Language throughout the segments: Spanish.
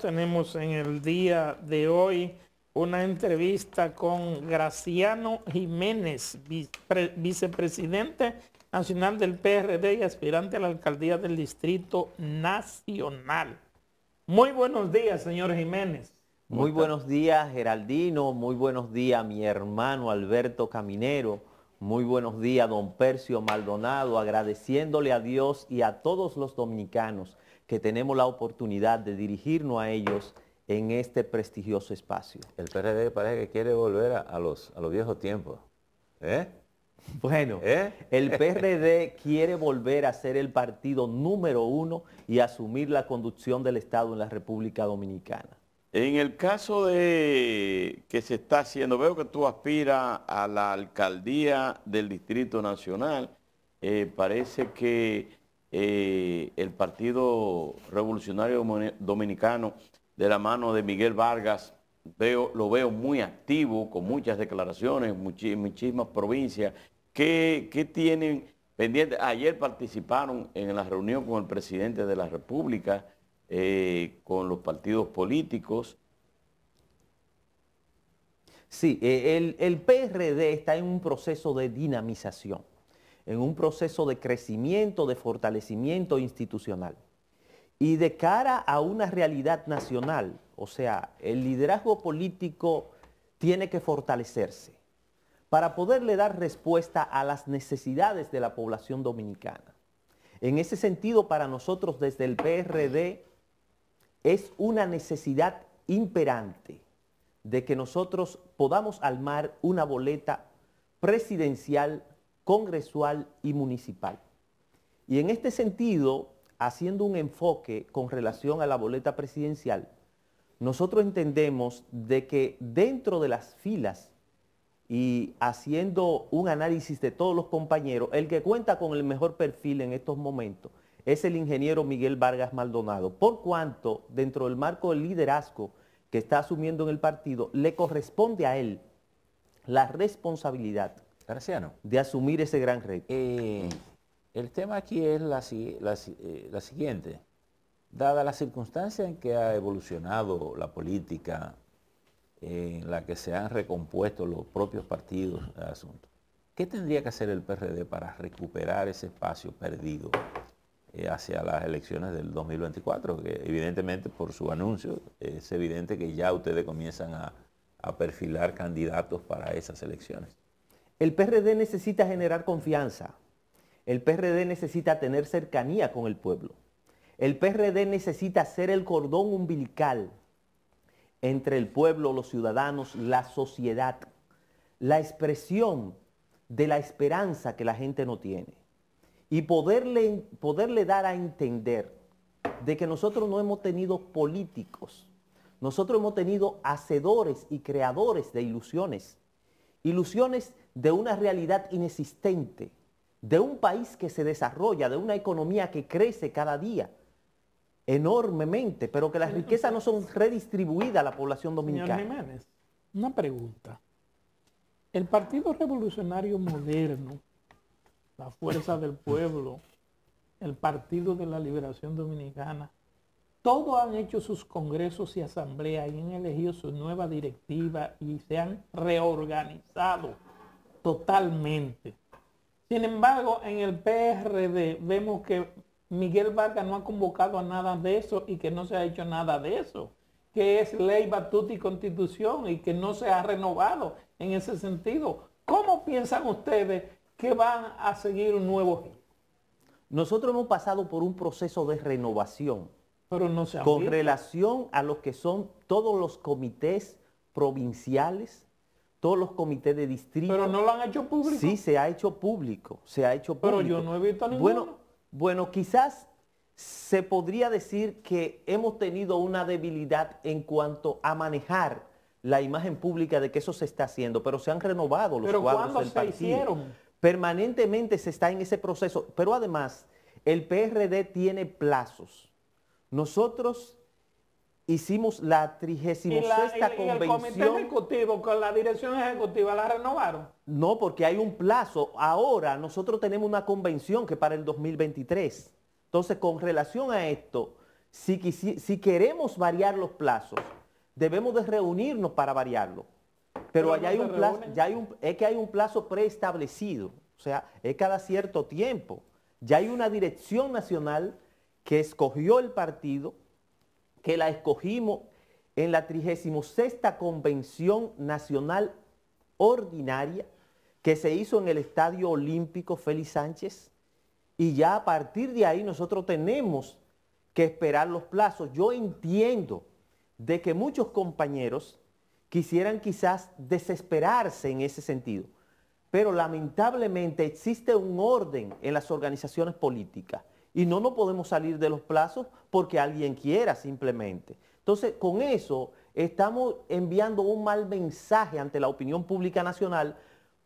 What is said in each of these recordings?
Tenemos en el día de hoy una entrevista con Graciano Jiménez, vicepresidente nacional del PRD y aspirante a la alcaldía del Distrito Nacional. Muy buenos días, señor Jiménez. Muy buenos días, Geraldino. Muy buenos días, mi hermano Alberto Caminero. Muy buenos días, don Percio Maldonado, agradeciéndole a Dios y a todos los dominicanos que tenemos la oportunidad de dirigirnos a ellos en este prestigioso espacio. El PRD parece que quiere volver a, los, viejos tiempos. ¿Eh? Bueno, ¿Eh? el PRD quiere volver a ser el partido número uno y asumir la conducción del Estado en la República Dominicana. En el caso de que se está haciendo, veo que tú aspiras a la alcaldía del Distrito Nacional. Eh, parece que eh, el Partido Revolucionario Dominicano, de la mano de Miguel Vargas, veo, lo veo muy activo, con muchas declaraciones, muchísimas provincias. ¿Qué tienen pendiente? Ayer participaron en la reunión con el presidente de la República. Eh, con los partidos políticos. Sí, eh, el, el, PRD está en un proceso de dinamización, en un proceso de crecimiento, de fortalecimiento institucional. Y de cara a una realidad nacional, o sea, el liderazgo político tiene que fortalecerse para poderle dar respuesta a las necesidades de la población dominicana. En ese sentido, para nosotros desde el PRD, es una necesidad imperante de que nosotros podamos armar una boleta presidencial, congresual y municipal. Y en este sentido, haciendo un enfoque con relación a la boleta presidencial, nosotros entendemos de que dentro de las filas y haciendo un análisis de todos los compañeros, el que cuenta con el mejor perfil en estos momentos es el ingeniero Miguel Vargas Maldonado, por cuanto dentro del marco del liderazgo que está asumiendo en el partido, le corresponde a él la responsabilidad de asumir ese gran reto. Eh, el tema aquí es eh, la, siguiente. Dada la circunstancia en que ha evolucionado la política, en la que se han recompuesto los propios partidos, asunto, ¿qué tendría que hacer el PRD para recuperar ese espacio perdido eh, hacia las elecciones del 2024, que evidentemente por su anuncio es evidente que ya ustedes comienzan a, perfilar candidatos para esas elecciones. El PRD necesita generar confianza, el PRD necesita tener cercanía con el pueblo, el PRD necesita ser el cordón umbilical entre el pueblo, los ciudadanos, la sociedad, la expresión de la esperanza que la gente no tiene y poderle, poderle dar a entender de que nosotros no hemos tenido políticos, nosotros hemos tenido hacedores y creadores de ilusiones, ilusiones de una realidad inexistente, de un país que se desarrolla, de una economía que crece cada día enormemente, pero que las riquezas no son redistribuidas a la población dominicana. Señor una pregunta. El Partido Revolucionario Moderno la Fuerza del Pueblo, el Partido de la Liberación Dominicana, todos han hecho sus congresos y asambleas y han elegido su nueva directiva y se han reorganizado totalmente. Sin embargo, en el PRD vemos que Miguel Vargas no ha convocado a nada de eso y que no se ha hecho nada de eso, que es ley, batuta y constitución y que no se ha renovado en ese sentido. ¿Cómo piensan ustedes que van a seguir nuevos. Nosotros hemos pasado por un proceso de renovación. Pero no se Con relación a lo que son todos los comités provinciales, todos los comités de distrito. Pero no lo han hecho público. Sí, se ha hecho público, se ha hecho Pero yo no he visto ningún. Bueno, bueno, quizás se podría decir que hemos tenido una debilidad en cuanto a manejar la imagen pública de que eso se está haciendo, pero se han renovado los ¿Pero cuadros del partido. se hicieron? Permanentemente se está en ese proceso, pero además el PRD tiene plazos. Nosotros hicimos la 36 sexta convención. Y el comité ejecutivo con la dirección ejecutiva la renovaron? No, porque hay un plazo. Ahora nosotros tenemos una convención que para el 2023. Entonces, con relación a esto, si, si queremos variar los plazos, debemos de reunirnos para variarlo. Pero, allá hay un plazo, ya hay es que hay un plazo preestablecido, o sea, es cada cierto tiempo. Ya hay una dirección nacional que escogió el partido, que la escogimos en la 36 Convención Nacional Ordinaria, que se hizo en el Estadio Olímpico Félix Sánchez, y ya a partir de ahí nosotros tenemos que esperar los plazos. Yo entiendo de que muchos compañeros quisieran quizás desesperarse en ese sentido, pero lamentablemente existe un orden en las organizaciones políticas y no nos podemos salir de los plazos porque alguien quiera simplemente. Entonces, con eso estamos enviando un mal mensaje ante la opinión pública nacional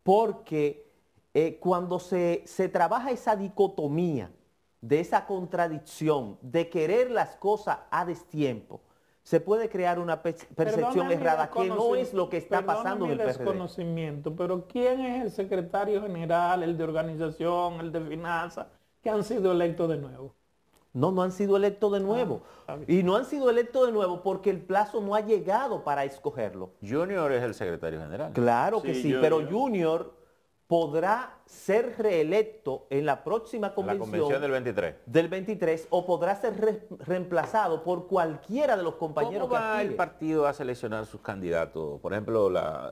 porque eh, cuando se, se trabaja esa dicotomía, de esa contradicción, de querer las cosas a destiempo, se puede crear una percepción errada que no es lo que está pasando en el desconocimiento, pero ¿quién es el secretario general, el de organización, el de finanzas, que han sido electos de nuevo? No, no han sido electos de ah, nuevo. y no han sido electos de nuevo porque el plazo no ha llegado para escogerlo. Junior es el secretario general. Claro que sí, pero Junior podrá ser reelecto en la próxima convención, del, 23. del 23 o podrá ser reemplazado por cualquiera de los compañeros ¿Cómo va el partido a seleccionar sus candidatos? Por ejemplo, eh,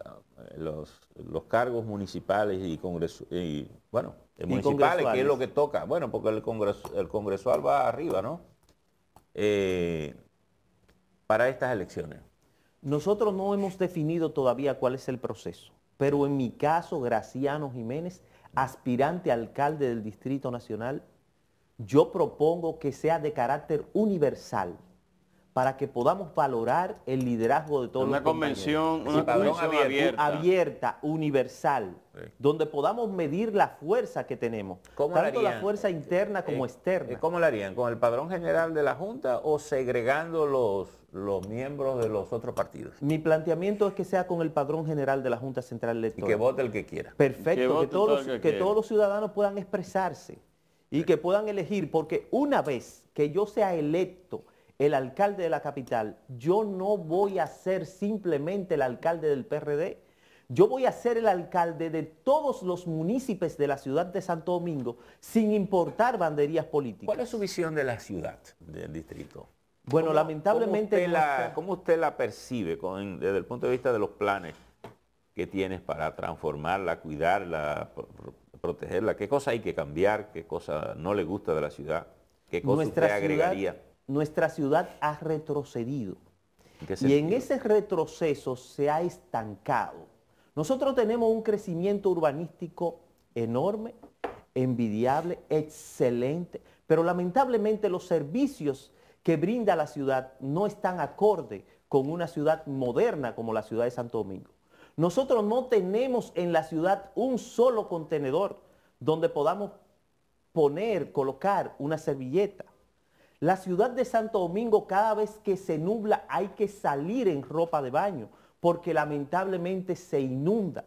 los, cargos municipales y congreso y bueno, municipales, que es lo que toca. Bueno, porque el, congreso, el congresual va arriba, ¿no? Eh, para estas elecciones. Nosotros no hemos definido todavía cuál es el proceso pero en mi caso, Graciano Jiménez, aspirante alcalde del Distrito Nacional, yo propongo que sea de carácter universal para que podamos valorar el liderazgo de todos los convención, Una convención abierta. abierta. universal, donde podamos medir la fuerza que tenemos, tanto la fuerza interna como eh, eh, externa. ¿Cómo lo harían? ¿Con el padrón general de la Junta o segregando los, los miembros de los otros partidos? Mi planteamiento es que sea con el padrón general de la Junta Central Electoral. Y que vote el que quiera. Perfecto, que, todos, que, todos los ciudadanos puedan expresarse y que puedan elegir, porque una vez que yo sea electo, el alcalde de la capital, yo no voy a ser simplemente el alcalde del PRD. Yo voy a ser el alcalde de todos los municipios de la ciudad de Santo Domingo, sin importar banderías políticas. ¿Cuál es su visión de la ciudad, del distrito? Bueno, lamentablemente... ¿cómo usted, la, percibe desde el punto de vista de los planes que tienes para transformarla, cuidarla, protegerla? ¿Qué cosa hay que cambiar? ¿Qué cosa no le gusta de la ciudad? ¿Qué cosa usted agregaría? nuestra ciudad ha retrocedido. y en ese retroceso se ha estancado. Nosotros tenemos un crecimiento urbanístico enorme, envidiable, excelente, pero lamentablemente los servicios que brinda la ciudad no están acorde con una ciudad moderna como la ciudad de Santo Domingo. Nosotros no tenemos en la ciudad un solo contenedor donde podamos poner, colocar una servilleta. La ciudad de Santo Domingo cada vez que se nubla hay que salir en ropa de baño porque lamentablemente se inunda.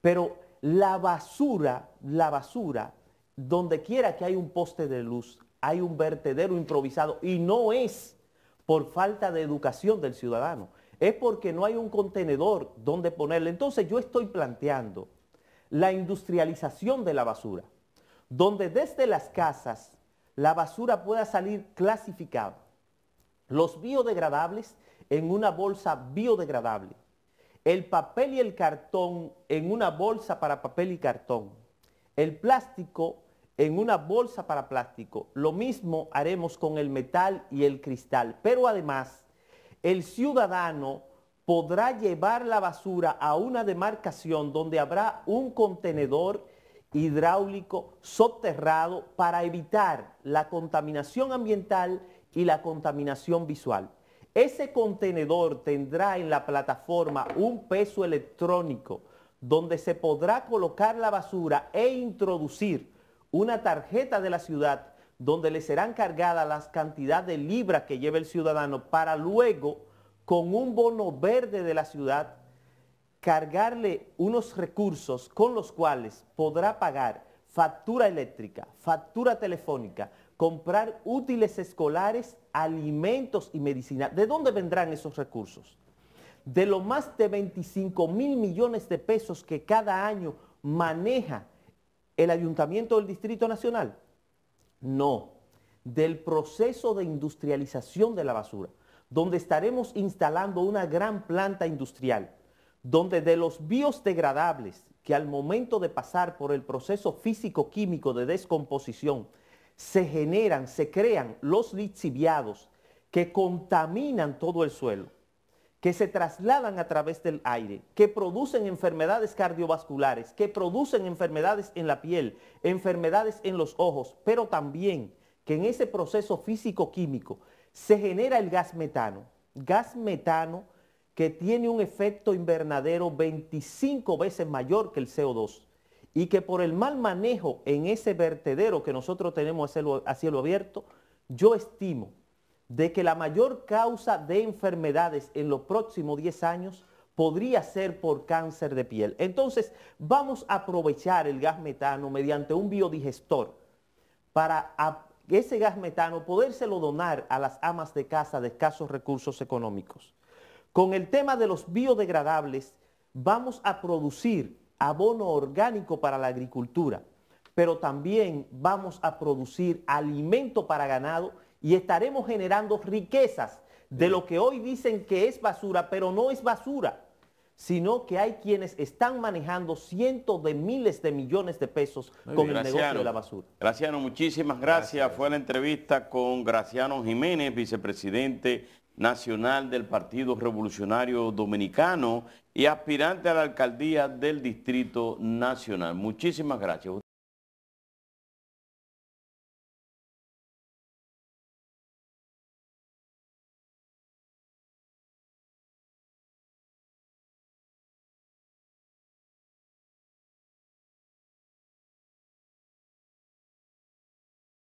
Pero la basura, la basura, donde quiera que hay un poste de luz, hay un vertedero improvisado y no es por falta de educación del ciudadano, es porque no hay un contenedor donde ponerle. Entonces yo estoy planteando la industrialización de la basura, donde desde las casas la basura pueda salir clasificada. Los biodegradables en una bolsa biodegradable. El papel y el cartón en una bolsa para papel y cartón. El plástico en una bolsa para plástico. Lo mismo haremos con el metal y el cristal. Pero además, el ciudadano podrá llevar la basura a una demarcación donde habrá un contenedor hidráulico soterrado para evitar la contaminación ambiental y la contaminación visual. Ese contenedor tendrá en la plataforma un peso electrónico donde se podrá colocar la basura e introducir una tarjeta de la ciudad donde le serán cargadas las cantidades de libras que lleve el ciudadano para luego, con un bono verde de la ciudad, cargarle unos recursos con los cuales podrá pagar factura eléctrica, factura telefónica, comprar útiles escolares, alimentos y medicina. ¿De dónde vendrán esos recursos? De los más de 25 mil millones de pesos que cada año maneja el Ayuntamiento del Distrito Nacional. No, del proceso de industrialización de la basura, donde estaremos instalando una gran planta industrial donde de los biodegradables que al momento de pasar por el proceso físico-químico de descomposición se generan, se crean los lixiviados que contaminan todo el suelo, que se trasladan a través del aire, que producen enfermedades cardiovasculares, que producen enfermedades en la piel, enfermedades en los ojos, pero también que en ese proceso físico-químico se genera el gas metano. Gas metano que tiene un efecto invernadero 25 veces mayor que el CO2 y que por el mal manejo en ese vertedero que nosotros tenemos a cielo, a cielo abierto, yo estimo de que la mayor causa de enfermedades en los próximos 10 años podría ser por cáncer de piel. Entonces, vamos a aprovechar el gas metano mediante un biodigestor para ese gas metano podérselo donar a las amas de casa de escasos recursos económicos. Con el tema de los biodegradables, vamos a producir abono orgánico para la agricultura, pero también vamos a producir alimento para ganado y estaremos generando riquezas de lo que hoy dicen que es basura, pero no es basura, sino que hay quienes están manejando cientos de miles de millones de pesos con el negocio de la basura. Graciano, muchísimas gracias. Fue la entrevista con Graciano Jiménez, vicepresidente nacional del Partido Revolucionario Dominicano y aspirante a la alcaldía del Distrito Nacional. Muchísimas gracias.